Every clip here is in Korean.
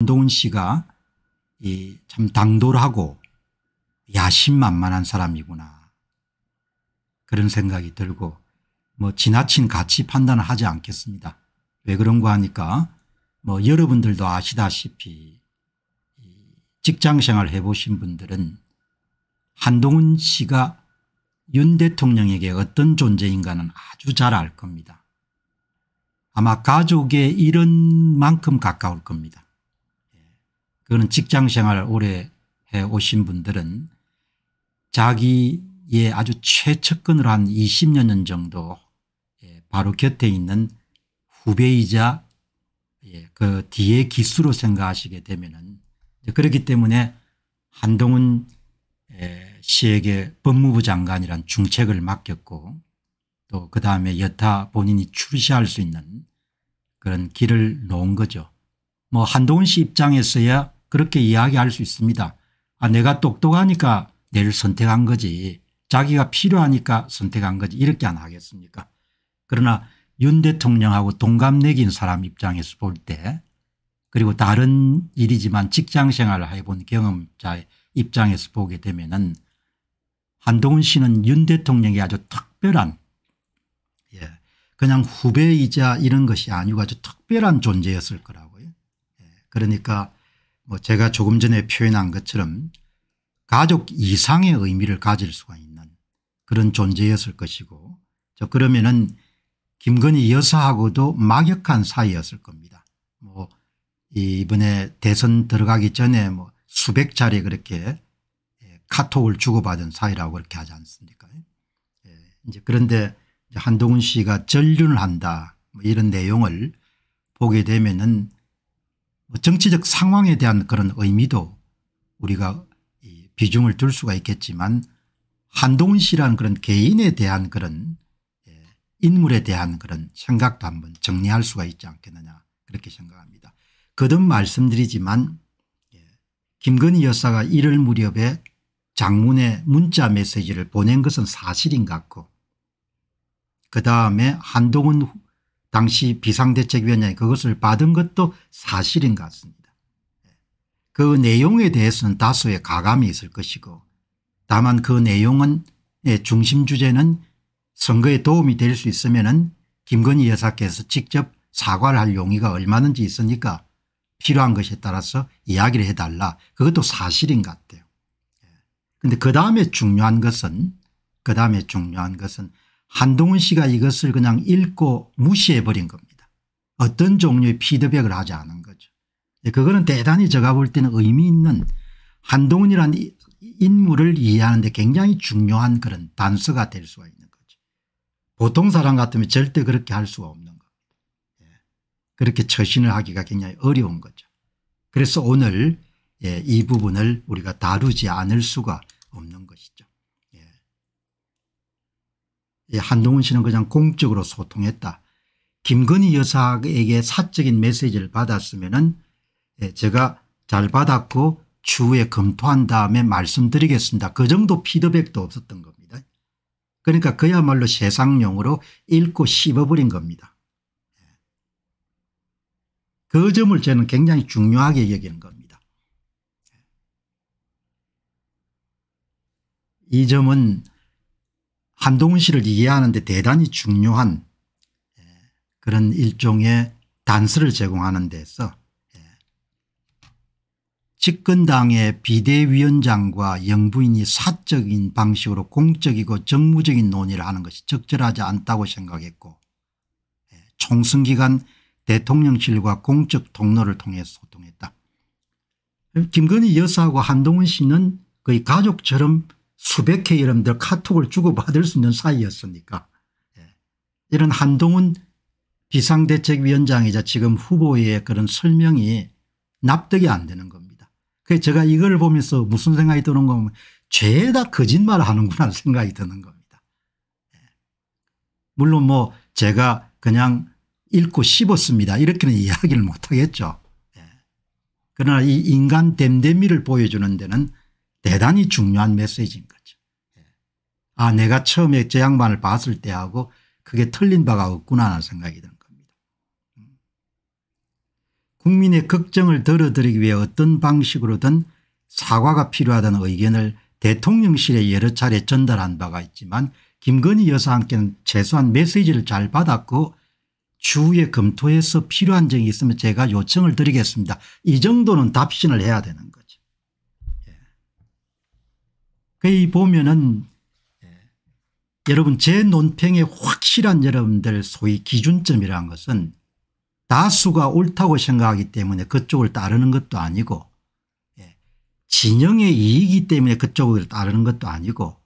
한동훈 씨가 이 참 당돌하고 야심만만한 사람이구나 그런 생각이 들고 뭐 지나친 가치 판단을 하지 않겠습니다. 왜 그런가 하니까 뭐 여러분들도 아시다시피 직장생활 해보신 분들은 한동훈 씨가 윤 대통령에게 어떤 존재인가는 아주 잘 알 겁니다. 아마 가족의 이런 만큼 가까울 겁니다. 그거는 직장 생활 오래 해 오신 분들은 자기의 아주 최측근으로 한 20년 정도 예, 바로 곁에 있는 후배이자 예, 그 뒤에 기수로 생각하시게 되면은 그렇기 때문에 한동훈 예, 씨에게 법무부 장관이란 중책을 맡겼고 또 그다음에 여타 본인이 출시할 수 있는 그런 길을 놓은 거죠. 뭐 한동훈 씨 입장에서야 그렇게 이야기할 수 있습니다. 아 내가 똑똑하니까 내를 선택한 거지 자기가 필요하니까 선택한 거지 이렇게 안 하겠습니까 그러나 윤 대통령하고 동갑내기인 사람 입장에서 볼 때 그리고 다른 일이지만 직장생활을 해본 경험자 입장에서 보게 되면 은 한동훈 씨는 윤 대통령이 아주 특별한 예. 그냥 후배이자 이런 것이 아니고 아주 특별한 존재였을 거라고요. 예. 그러니까 뭐 제가 조금 전에 표현한 것처럼 가족 이상의 의미를 가질 수가 있는 그런 존재였을 것이고 저 그러면은 김건희 여사하고도 막역한 사이였을 겁니다. 뭐 이번에 대선 들어가기 전에 뭐 수백 차례 그렇게 예, 카톡을 주고받은 사이라고 그렇게 하지 않습니까? 예. 이제 그런데 한동훈 씨가 전륜을 한다 뭐 이런 내용을 보게 되면은 뭐 정치적 상황에 대한 그런 의미도 우리가 비중을 둘 수가 있겠지만 한동훈 씨라는 그런 개인에 대한 그런 예, 인물에 대한 그런 생각도 한번 정리할 수가 있지 않겠느냐 그렇게 생각합니다. 거듭 말씀드리지만 예, 김건희 여사가 이럴 무렵에 장문의 문자 메시지를 보낸 것은 사실인 것 같고 그 다음에 한동훈 당시 비상대책위원장이 그것을 받은 것도 사실인 것 같습니다. 그 내용에 대해서는 다소의 가감이 있을 것이고 다만 그 내용은 예, 중심 주제는 선거에 도움이 될 수 있으면 김건희 여사께서 직접 사과를 할 용의가 얼마든지 있으니까 필요한 것에 따라서 이야기를 해달라 그것도 사실인 것 같아요. 그런데 예. 그 다음에 중요한 것은 그 다음에 중요한 것은 한동훈 씨가 이것을 그냥 읽고 무시해버린 겁니다. 어떤 종류의 피드백을 하지 않은 거죠. 예, 그거는 대단히 제가 볼 때는 의미 있는 한동훈이라는 인물을 이해하는데 굉장히 중요한 그런 단서가 될 수가 있는 거죠. 보통 사람 같으면 절대 그렇게 할 수가 없는 겁니다. 예, 그렇게 처신을 하기가 굉장히 어려운 거죠. 그래서 오늘 예, 이 부분을 우리가 다루지 않을 수가 없는 것이죠. 한동훈 씨는 그냥 공적으로 소통했다. 김건희 여사에게 사적인 메시지를 받았으면 은 예, 제가 잘 받았고 추후에 검토한 다음에 말씀드리겠습니다. 그 정도 피드백도 없었던 겁니다. 그러니까 그야말로 세상용으로 읽고 씹어버린 겁니다. 예. 그 점을 저는 굉장히 중요하게 여기는 겁니다. 예. 이 점은 한동훈 씨를 이해하는 데 대단히 중요한 예, 그런 일종의 단서를 제공하는 데서 예, 집권당의 비대위원장과 영부인이 사적인 방식으로 공적이고 정무적인 논의를 하는 것이 적절하지 않다고 생각했고 예, 총선 기간 대통령실과 공적 통로를 통해서 소통했다. 김건희 여사하고 한동훈 씨는 거의 가족처럼 수백 회 여러분들 카톡을 주고받을 수 있는 사이였습니까 예. 이런 한동훈 비상대책위원장이자 지금 후보의 그런 설명이 납득이 안 되는 겁니다. 그래서 제가 이걸 보면서 무슨 생각이 드는 거면 죄다 거짓말 하는구나 생각이 드는 겁니다. 예. 물론 뭐 제가 그냥 읽고 씹었습니다. 이렇게는 이야기를 못하겠죠. 예. 그러나 이 인간 댐댐이를 보여주는 데는 대단히 중요한 메시지인 거죠. 예. 아 내가 처음에 저 양반을 봤을 때하고 그게 틀린 바가 없구나 하는 생각이 든 겁니다. 음. 국민의 걱정을 덜어드리기 위해 어떤 방식으로든 사과가 필요하다는 의견을 대통령실에 여러 차례 전달한 바가 있지만 김건희 여사한테는 최소한 메시지를 잘 받았고 추후에 검토해서 필요한 점이 있으면 제가 요청을 드리겠습니다. 이 정도는 답신을 해야 되는 거예요. 거기 보면은 예. 여러분 제 논평의 확실한 여러분들 소위 기준점이라는 것은 다수가 옳다고 생각하기 때문에 그쪽을 따르는 것도 아니고 예. 진영의 이익이 기 때문에 그쪽을 따르는 것도 아니고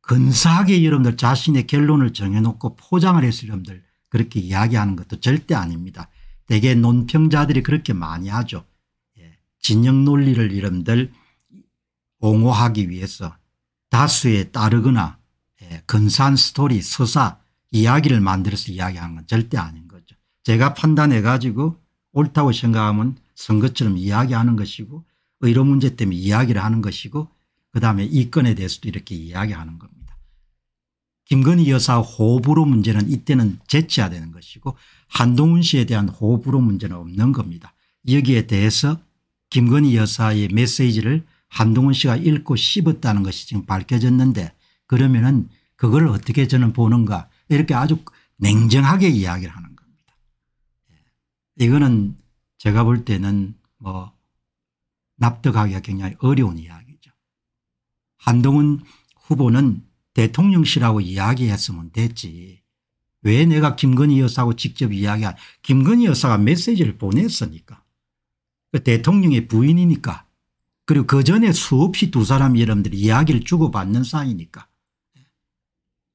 근사하게 여러분들 자신의 결론을 정해놓고 포장을 해서 여러분들 그렇게 이야기하는 것도 절대 아닙니다. 대개 논평자들이 그렇게 많이 하죠. 예. 진영 논리를 여러분들 옹호하기 위해서 다수에 따르거나 예, 근사한 스토리 서사 이야기를 만들어서 이야기하는 건 절대 아닌 거죠. 제가 판단해 가지고 옳다고 생각하면 선거처럼 이야기하는 것이고 의료 문제 때문에 이야기를 하는 것이고 그다음에 이 건에 대해서도 이렇게 이야기하는 겁니다. 김건희 여사 호불호 문제는 이때는 제쳐야 되는 것이고 한동훈 씨에 대한 호불호 문제는 없는 겁니다. 여기에 대해서 김건희 여사의 메시지를 한동훈 씨가 읽고 씹었다는 것이 지금 밝혀졌는데 그러면은 그걸 어떻게 저는 보는가 이렇게 아주 냉정하게 이야기를 하는 겁니다. 예. 이거는 제가 볼 때는 뭐 납득하기가 굉장히 어려운 이야기죠. 한동훈 후보는 대통령실하고 이야기했으면 됐지. 왜 내가 김건희 여사하고 직접 이야기한 김건희 여사가 메시지를 보냈으니까. 그 대통령의 부인이니까 그리고 그 전에 수없이 두사람 여러분들이 이야기를 주고받는 사이니까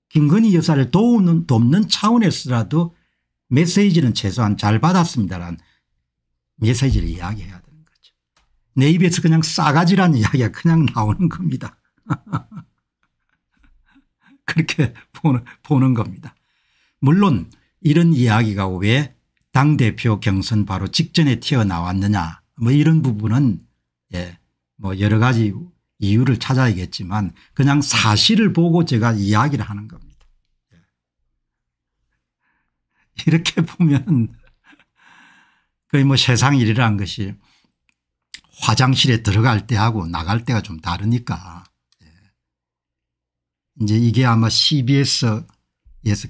김건희 여사를 도우는, 돕는 차원에서라도 메시지는 최소한 잘 받았습니다라는 메시지를 이야기해야 되는 거죠. 내 입에서 그냥 싸가지라는 이야기가 그냥 나오는 겁니다. 그렇게 보는, 보는 겁니다. 물론 이런 이야기가 왜 당대표 경선 바로 직전에 튀어나왔느냐 뭐 이런 부분은 예, 뭐 여러 가지 이유를 찾아야겠지만 그냥 사실을 보고 제가 이야기를 하는 겁니다. 예. 이렇게 보면 거의 뭐 세상 일이라는 것이 화장실에 들어갈 때하고 나갈 때가 좀 다르니까 예. 이제 이게 아마 CBS에서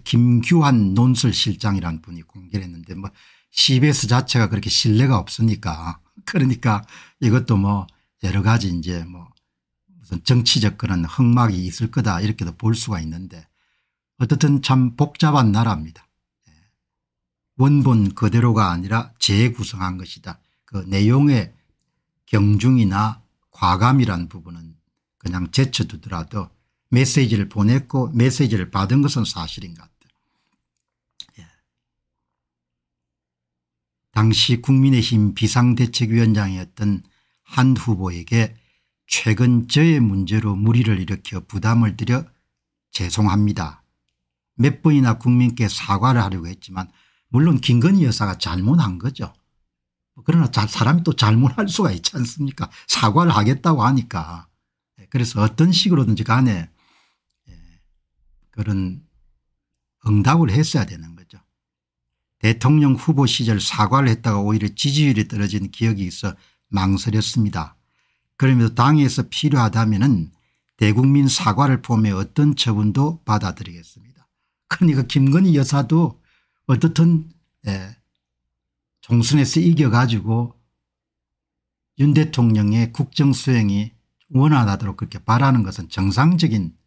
김규환 논술실장이라는 분이 공개를 했는데 뭐 CBS 자체가 그렇게 신뢰가 없으니까 그러니까 이것도 뭐 여러 가지 이제 뭐 무슨 정치적 그런 흑막이 있을 거다 이렇게도 볼 수가 있는데 어떻든 참 복잡한 나라입니다. 예. 원본 그대로가 아니라 재구성한 것이다. 그 내용의 경중이나 과감이란 부분은 그냥 제쳐두더라도 메시지를 보냈고 메시지를 받은 것은 사실인 것 같아요. 예. 당시 국민의힘 비상대책위원장이었던 한 후보에게 최근 저의 문제로 무리를 일으켜 부담을 드려 죄송합니다. 몇 번이나 국민께 사과를 하려고 했지만 물론 김건희 여사가 잘못한 거죠. 뭐 그러나 사람이 또 잘못할 수가 있지 않습니까 사과를 하겠다고 하니까. 예, 그래서 어떤 식으로든지 간에 예, 그런 응답을 했어야 되는 거죠. 대통령 후보 시절 사과를 했다가 오히려 지지율이 떨어진 기억이 있어 망설였습니다. 그러면서 당에서 필요하다면 대국민 사과를 포함해 어떤 처분도 받아들이겠습니다. 그러니까 김건희 여사도 어떻든 예, 총선에서 이겨가지고 윤 대통령의 국정수행이 원활하도록 그렇게 바라는 것은 정상적인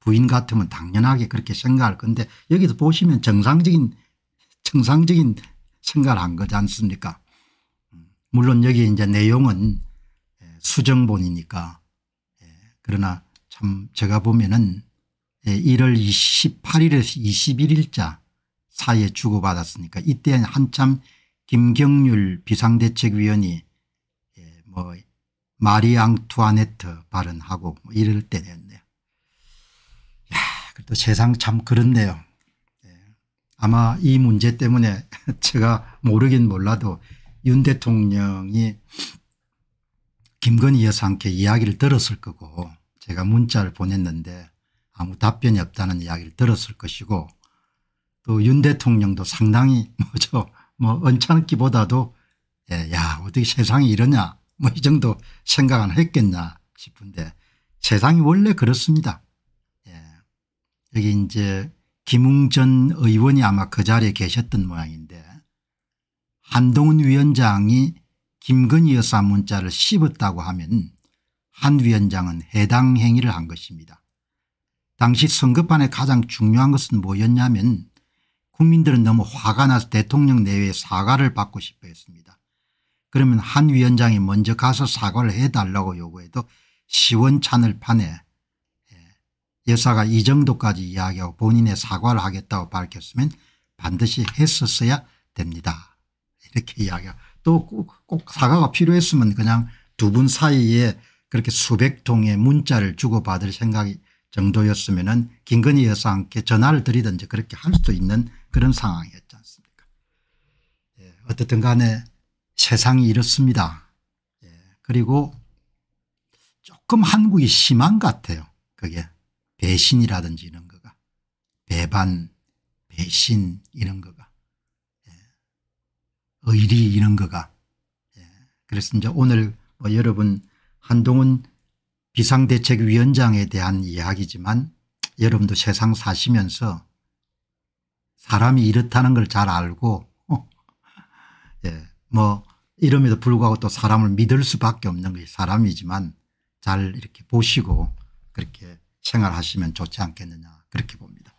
부인 같으면 당연하게 그렇게 생각할 건데 여기서 보시면 정상적인 정상적인 생각을 한 거지 않습니까 물론 여기 이제 내용은 예, 수정본이니까 예, 그러나 참 제가 보면은 1월 예, 28일에서 21일자 사이에 주고받았으니까 이때 한참 김경률 비상대책위원이 뭐 마리 앙투아네트 발언하고 뭐 이럴 때였네요. 야, 그래도 세상 참 그렇네요. 아마 이 문제 때문에 제가 모르긴 몰라도 윤 대통령이 김건희 여사한테 이야기를 들었을 거고 제가 문자를 보냈는데 아무 답변이 없다는 이야기를 들었을 것이고 또 윤 대통령도 상당히 뭐죠 뭐 언짢기보다도 예, 야 어떻게 세상이 이러냐 뭐 이 정도 생각은 했겠냐 싶은데 세상이 원래 그렇습니다. 예. 여기 이제 김웅 전 의원이 아마 그 자리에 계셨던 모양인데 한동훈 위원장이 김건희 여사 문자를 씹었다고 하면 한 위원장은 해당 행위를 한 것입니다. 당시 선거판에 가장 중요한 것은 뭐였냐면 국민들은 너무 화가 나서 대통령 내외 의 사과를 받고 싶어 했습니다. 그러면 한 위원장이 먼저 가서 사과를 해달라고 요구해도 시원찮을 판에 예, 여사가 이 정도까지 이야기하고 본인의 사과를 하겠다고 밝혔으면 반드시 했었어야 됩니다. 이렇게 이야기하 또꼭 꼭 사과가 필요했으면 그냥 두 분 사이에 그렇게 수백 통의 문자를 주고받을 생각이 정도였으면 은 김건희 여사한테 전화를 드리든지 그렇게 할 수도 있는 그런 상황이었지 않습니까 예, 어쨌든 간에 세상이 이렇습니다. 예, 그리고 조금 한국이 심한 것 같아요. 그게 배신이라든지 이런 거가 배반 배신 이런 거가 의리 이런 거가. 예. 그래서 이제 오늘 뭐 여러분 한동훈 비상대책위원장에 대한 이야기지만 여러분도 세상 사시면서 사람이 이렇다는 걸 잘 알고 어, 예. 뭐 이름에도 불구하고 또 사람을 믿을 수밖에 없는 게 사람이지만 잘 이렇게 보시고 그렇게 생활하시면 좋지 않겠느냐 그렇게 봅니다.